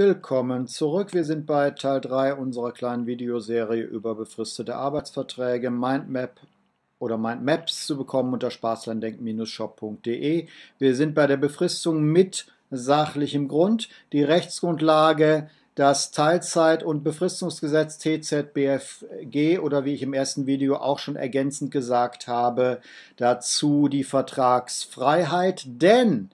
Willkommen zurück. Wir sind bei Teil 3 unserer kleinen Videoserie über befristete Arbeitsverträge, Mindmap oder Mindmaps zu bekommen unter spaßlanddenk-shop.de. Wir sind bei der Befristung mit sachlichem Grund. Die Rechtsgrundlage das Teilzeit- und Befristungsgesetz TZBFG oder wie ich im ersten Video auch schon ergänzend gesagt habe, dazu die Vertragsfreiheit, denn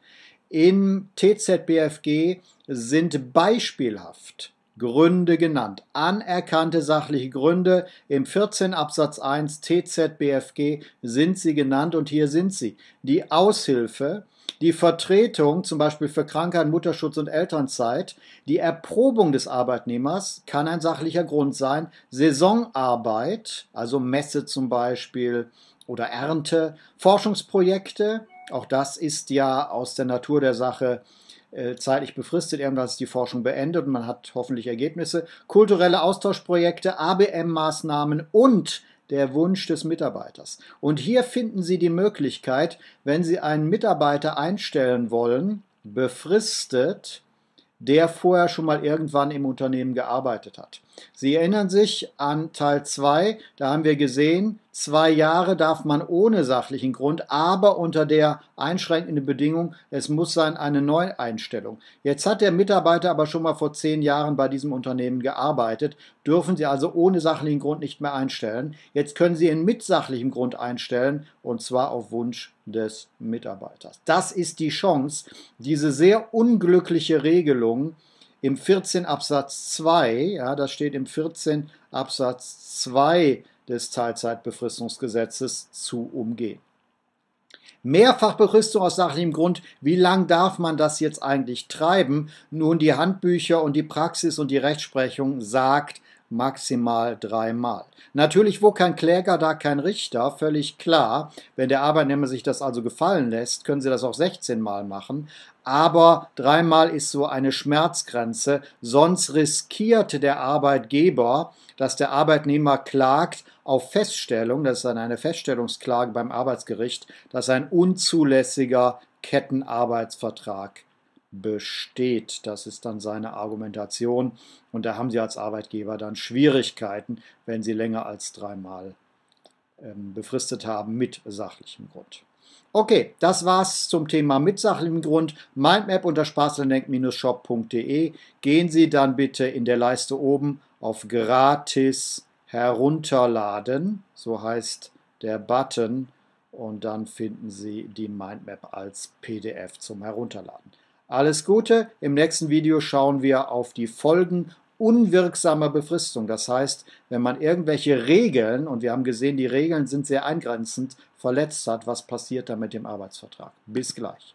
im TZBFG sind beispielhaft Gründe genannt, anerkannte sachliche Gründe. Im 14 Absatz 1 TZBFG sind sie genannt und hier sind sie. Die Aushilfe, die Vertretung, zum Beispiel für Krankheit, Mutterschutz und Elternzeit, die Erprobung des Arbeitnehmers kann ein sachlicher Grund sein. Saisonarbeit, also Messe zum Beispiel oder Ernte, Forschungsprojekte, auch das ist ja aus der Natur der Sache äh, zeitlich befristet. Irgendwann ist die Forschung beendet und man hat hoffentlich Ergebnisse. Kulturelle Austauschprojekte, ABM-Maßnahmen und der Wunsch des Mitarbeiters. Und hier finden Sie die Möglichkeit, wenn Sie einen Mitarbeiter einstellen wollen, befristet, der vorher schon mal irgendwann im Unternehmen gearbeitet hat. Sie erinnern sich an Teil 2, da haben wir gesehen, Zwei Jahre darf man ohne sachlichen Grund, aber unter der einschränkenden Bedingung, es muss sein eine Neueinstellung. Jetzt hat der Mitarbeiter aber schon mal vor zehn Jahren bei diesem Unternehmen gearbeitet, dürfen Sie also ohne sachlichen Grund nicht mehr einstellen. Jetzt können Sie ihn mit sachlichem Grund einstellen und zwar auf Wunsch des Mitarbeiters. Das ist die Chance, diese sehr unglückliche Regelung im 14 Absatz 2, ja, das steht im 14 Absatz 2 des Teilzeitbefristungsgesetzes zu umgehen. Mehrfachbefristung aus sachlichem Grund, wie lang darf man das jetzt eigentlich treiben? Nun, die Handbücher und die Praxis und die Rechtsprechung sagt, maximal dreimal. Natürlich, wo kein Kläger, da kein Richter, völlig klar. Wenn der Arbeitnehmer sich das also gefallen lässt, können Sie das auch 16 Mal machen. Aber dreimal ist so eine Schmerzgrenze, sonst riskiert der Arbeitgeber, dass der Arbeitnehmer klagt auf Feststellung, das ist dann eine Feststellungsklage beim Arbeitsgericht, dass ein unzulässiger Kettenarbeitsvertrag besteht. Das ist dann seine Argumentation. Und da haben Sie als Arbeitgeber dann Schwierigkeiten, wenn Sie länger als dreimal ähm, befristet haben mit sachlichem Grund. Okay, das war's zum Thema mit sachlichem Grund. Mindmap unter spaßlenk shopde Gehen Sie dann bitte in der Leiste oben auf gratis herunterladen. So heißt der Button. Und dann finden Sie die Mindmap als PDF zum Herunterladen. Alles Gute, im nächsten Video schauen wir auf die Folgen unwirksamer Befristung. Das heißt, wenn man irgendwelche Regeln, und wir haben gesehen, die Regeln sind sehr eingrenzend, verletzt hat, was passiert da mit dem Arbeitsvertrag? Bis gleich.